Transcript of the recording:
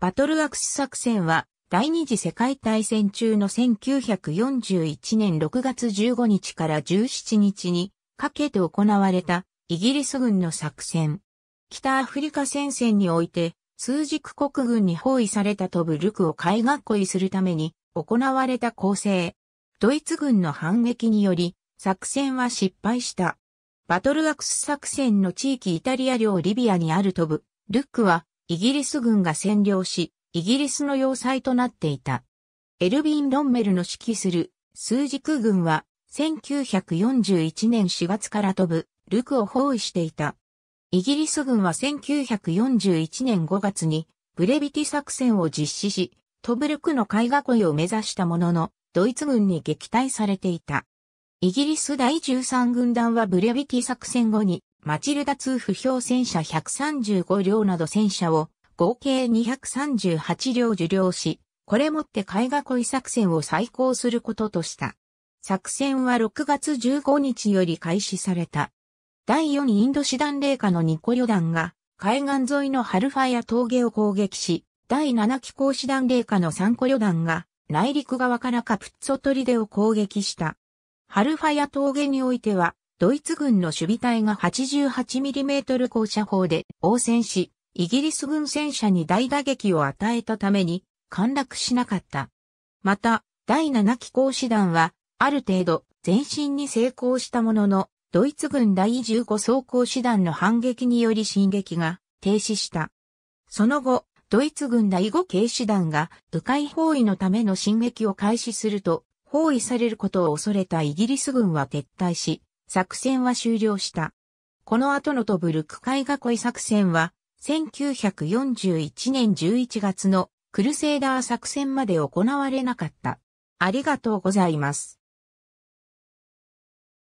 バトルアクス作戦は、第二次世界大戦中の1941年6月15日から17日にかけて行われたイギリス軍の作戦。北アフリカ戦線において数軸国軍に包囲されたトブルクを海囲いするために行われた構成。ドイツ軍の反撃により作戦は失敗した。バトルアクス作戦の地域イタリア領リビアにあるトブルクはイギリス軍が占領し、イギリスの要塞となっていた。エルビン・ロンメルの指揮する数軸軍は1941年4月から飛ぶルクを包囲していた。イギリス軍は1941年5月にブレビティ作戦を実施し、トブルクの海囲いを目指したものの、ドイツ軍に撃退されていた。イギリス第13軍団はブレビティ作戦後にマチルダ2不評戦車135両など戦車を合計238両受領し、これもって海画恋作戦を再考することとした。作戦は6月15日より開始された。第4インド師団霊下のニコ旅団が海岸沿いのハルファや峠を攻撃し、第7機構師団霊下の3個旅団が内陸側からカプッツォ砦を攻撃した。ハルファや峠においてはドイツ軍の守備隊が 88mm 降射砲で応戦し、イギリス軍戦車に大打撃を与えたために、陥落しなかった。また、第7機甲師団は、ある程度、前進に成功したものの、ドイツ軍第15装甲師団の反撃により進撃が停止した。その後、ドイツ軍第5軽師団が迂回包囲のための進撃を開始すると、包囲されることを恐れたイギリス軍は撤退し、作戦は終了した。この後のトブルク海囲い作戦は、1941年11月のクルセイダー作戦まで行われなかった。ありがとうございます。